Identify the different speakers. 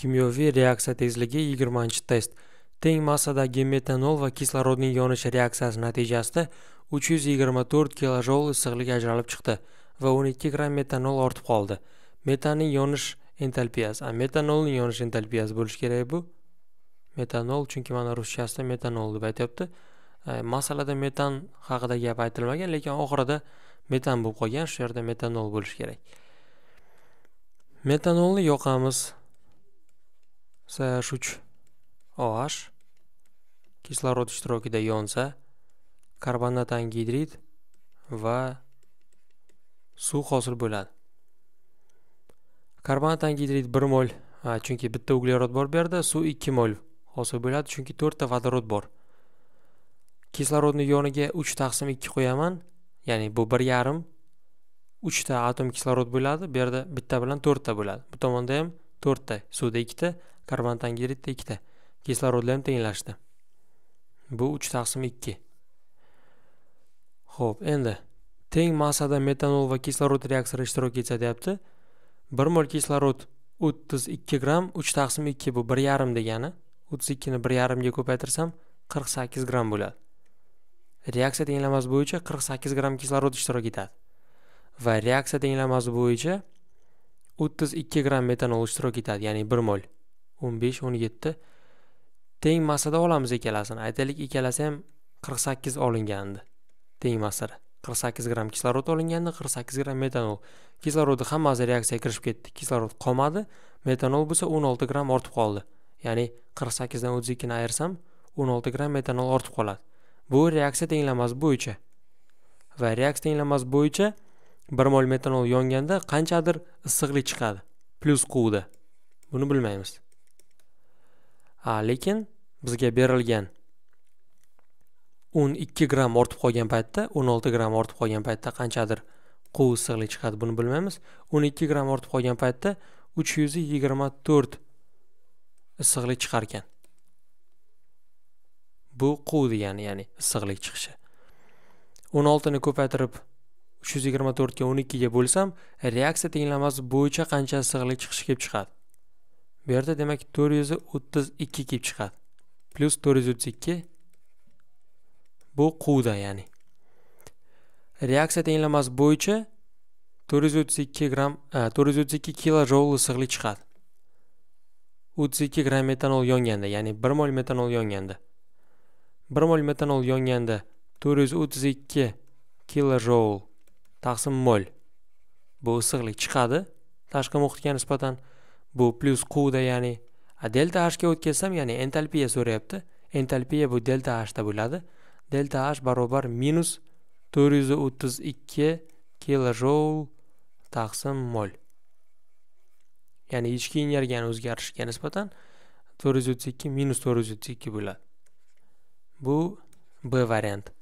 Speaker 1: kimyoviy reaksiya tezligi 20 test teng massadagi metanol va kislorodning yonish reaksiyasi natijasida 324 kJ issiqlik ajralib chiqdi va 12 g metanol ortib qoldi metanning yonish entalpiyasi a metanolning yonish entalpiyasi bo'lishi kerak bu metanol chunki mana ruschasida metanol deb aytyapti masalada metan haqida gap aytilmagan lekin oxirida metan bo'lib qolgan shu yerda metanol bo'lishi kerak metanolni yoqamiz CH3 OH kislorod ishtirokida yonsa karbonat angidrid va suv hosil bo'ladi karbonat angidrid 1 mol chunki bitta uglerod bor bu yerda suv 2 mol hosil bo'ladi chunki 4 ta vodorod bor kislorodni yoniga 3 taqsim 2 qo'yaman ya'ni bu 1,5 3 ta atom kislorod bo'ladi bu yerda bitta bilan 4 ta bo'ladi bu tomonda ham 4 ta suvda 2 ta karbontangidrid ikkita ham tenglashdi bu uch taqsim ikki ho'p endi teng massada metanol va kislorod reaksiyasi ishtirok etsa deyapti bir mol kislorod o'ttiz ikki gramm uch taqsim ikki bu bir yarim degani o'ttiz ikkini bir yarimga ko'paytirsam qirq sakkiz gramm bo'ladi reaksiya tenglamasi bo'yicha qirq sakkiz gramm kislorod ishtirok etadi va reaksiya tenglamasi bo'yicha o'ttiz ikki gramm metanol ishtirok etadi ya'ni bir mol o'n besh o'n yetti teng massada olamiz ikkalasini aytaylik ikkalasi ham qirq sakkiz olingandi teng massada qirq sakkiz gramm kislorod olingandi qirq sakkiz gramm metanol kislorodni hammasi reaksiyaga kirishib ketdi kislorod qolmadi metanol bo'lsa o'n olti gramm ortib qoldi ya'ni qirq sakkizdan o'ttiz ikkini ayirsam o'n olti gramm metanol ortib qoladi bu reaksiya tenglamasi bo'yicha va reaksiya tenglamasi bo'yicha bir mol metanol yonganda qanchadir issiqlik chiqadi plyus quvda buni bilmaymiz a lekin bizga berilgan 12 gramm ortib qolgan paytda 16 gramm ortib qolgan paytda qanchadir quv issiqlik chiqadi buni bilmaymiz 12 gramm ortib qolgan paytda 324 issiqlik chiqar ekan bu quv degani ya'ni issiqlik chiqishi 16 ni ko'paytirib 324 ga 12 ga bo'lsam reaksiya tenglamasi bo'yicha qancha issiqlik chiqishi kelib chiqadi bu yerda demak 432 kelib chiqadi plus 432 bu quvda ya'ni reaksiya tenglamasi bo'yicha 432 g 432 kilo issiqlik chiqadi 32 g metanol yonganda ya'ni 1 mol metanol yonganda 1 mol metanol yonganda 432 kilo taqsim mol bu issiqlik chiqadi tashqi muhitga nisbatan bu plyus quvda ya'ni delta hga o'tkazsam ya'ni entalpiya so'rayapti entalpiya bu delta hda bo'ladi delta h barobar minus to'rt yuz o'ttiz ikki kilojoul taqsim mol ya'ni ichki energiyani o'zgarishiga nisbatan to'rt yuz o'ttiz ikki minus to'rt yuz o'ttiz ikki bo'ladi bu b varianti